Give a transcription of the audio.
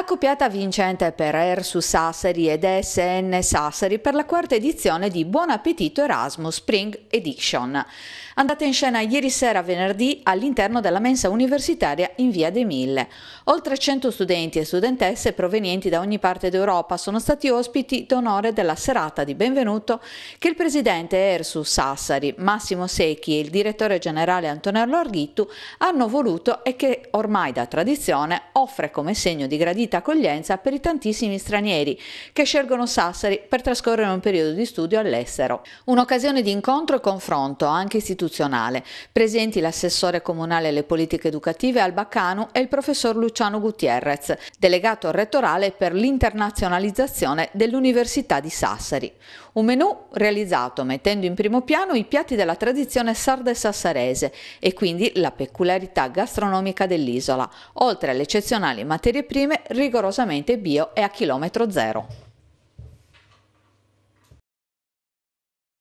Accoppiata vincente per ERSU Sassari ed SN Sassari per la quarta edizione di Buon Appetito Erasmus Spring Edition. Andata in scena ieri sera venerdì all'interno della mensa universitaria in via dei Mille. Oltre 100 studenti e studentesse provenienti da ogni parte d'Europa sono stati ospiti d'onore della serata di benvenuto che il presidente ERSU Sassari, Massimo Secchi e il direttore generale Antonello Arghittu hanno voluto e che ormai da tradizione offre come segno di gradità gradita accoglienza per i tantissimi stranieri che scelgono Sassari per trascorrere un periodo di studio all'estero. Un'occasione di incontro e confronto anche istituzionale, presenti l'assessore comunale alle politiche educative Albaccano e il professor Luciano Gutierrez, delegato rettorale per l'internazionalizzazione dell'Università di Sassari. Un menù realizzato mettendo in primo piano i piatti della tradizione sarda e sassarese e quindi la peculiarità gastronomica dell'isola, oltre alle eccezionali materie prime rigorosamente bio e a chilometro zero.